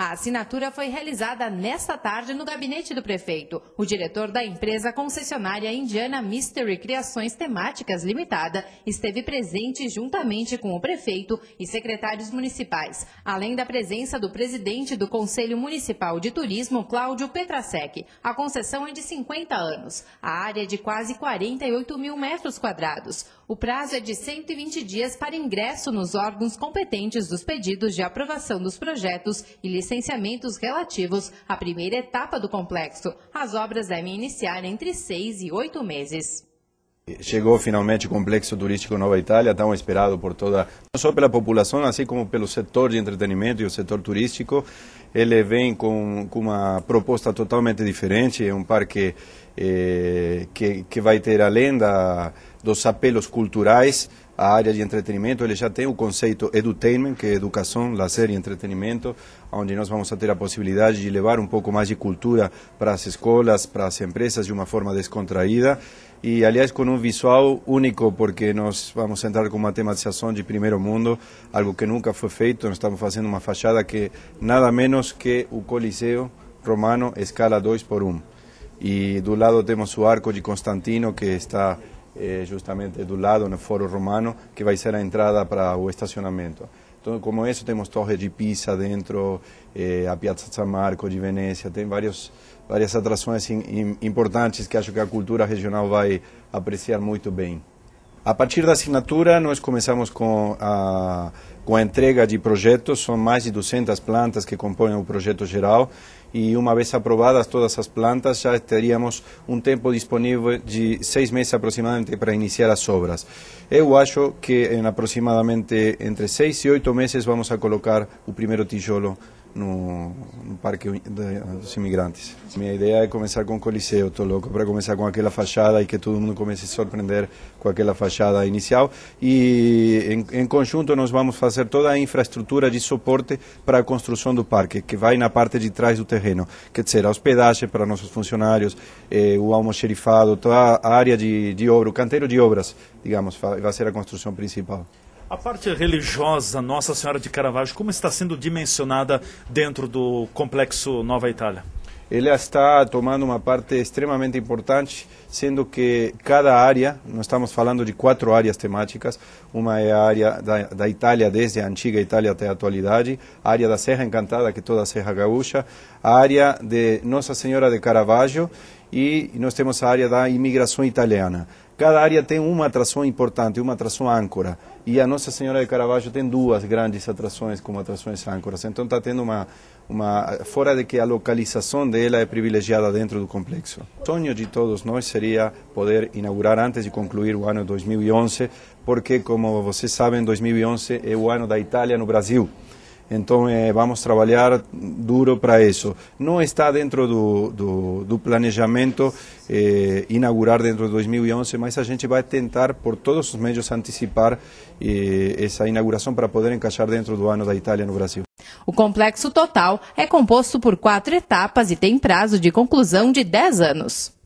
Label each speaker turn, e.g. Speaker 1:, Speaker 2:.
Speaker 1: A assinatura foi realizada nesta tarde no gabinete do prefeito. O diretor da empresa concessionária indiana Mystery Criações Temáticas Limitada esteve presente juntamente com o prefeito e secretários municipais, além da presença do presidente do Conselho Municipal de Turismo, Cláudio Petrasek. A concessão é de 50 anos. A área é de quase 48 mil metros quadrados. O prazo é de 120 dias para ingresso nos órgãos competentes dos pedidos de aprovação dos projetos e licença licenciamentos relativos à primeira etapa do complexo. As obras devem iniciar entre seis e oito meses.
Speaker 2: Chegou finalmente o Complexo Turístico Nova Itália, tão esperado por toda, não só pela população, assim como pelo setor de entretenimento e o setor turístico ele vem com, com uma proposta totalmente diferente, é um parque eh, que, que vai ter além da, dos apelos culturais, a área de entretenimento, ele já tem o conceito edutainment, que é educação, lazer e entretenimento, onde nós vamos ter a possibilidade de levar um pouco mais de cultura para as escolas, para as empresas, de uma forma descontraída. E, aliás, com um visual único, porque nós vamos entrar com uma tematização de primeiro mundo, algo que nunca foi feito. Nós estamos fazendo uma fachada que nada menos menos que o Coliseu Romano, escala 2 por 1. Um. E do lado temos o Arco de Constantino, que está eh, justamente do lado, no Foro Romano, que vai ser a entrada para o estacionamento. Então, como isso, temos Torre de Pisa dentro, eh, a Piazza San Marco de Venécia, tem vários, várias atrações in, in, importantes que acho que a cultura regional vai apreciar muito bem. A partir da assinatura, nós começamos com a, com a entrega de projetos, são mais de 200 plantas que compõem o projeto geral, e uma vez aprovadas todas as plantas, já teríamos um tempo disponível de seis meses aproximadamente para iniciar as obras. Eu acho que em aproximadamente entre seis e oito meses vamos a colocar o primeiro tijolo no, no Parque dos Imigrantes. Minha ideia é começar com o Coliseu, estou louco para começar com aquela fachada e que todo mundo comece a se surpreender com aquela fachada inicial. E em, em conjunto nós vamos fazer toda a infraestrutura de suporte para a construção do parque, que vai na parte de trás do terreno, quer dizer, a hospedagem para nossos funcionários, eh, o almoxerifado, toda a área de, de obra, o canteiro de obras, digamos, vai ser a construção principal.
Speaker 1: A parte religiosa Nossa Senhora de Caravaggio, como está sendo dimensionada dentro
Speaker 2: do complexo Nova Itália? Ela está tomando uma parte extremamente importante, sendo que cada área, nós estamos falando de quatro áreas temáticas, uma é a área da, da Itália, desde a antiga Itália até a atualidade, a área da Serra Encantada, que é toda a Serra Gaúcha, a área de Nossa Senhora de Caravaggio e nós temos a área da imigração italiana. Cada área tem uma atração importante, uma atração âncora. E a Nossa Senhora de Caravaggio tem duas grandes atrações como atrações âncoras. Então está tendo uma, uma... Fora de que a localização dela é privilegiada dentro do complexo. O sonho de todos nós seria poder inaugurar antes de concluir o ano 2011, porque, como vocês sabem, 2011 é o ano da Itália no Brasil. Então vamos trabalhar duro para isso. Não está dentro do, do, do planejamento eh, inaugurar dentro de 2011, mas a gente vai tentar por todos os meios antecipar eh, essa inauguração para poder encaixar dentro do ano da Itália no Brasil.
Speaker 1: O complexo total é composto por quatro etapas e tem prazo de conclusão de 10 anos.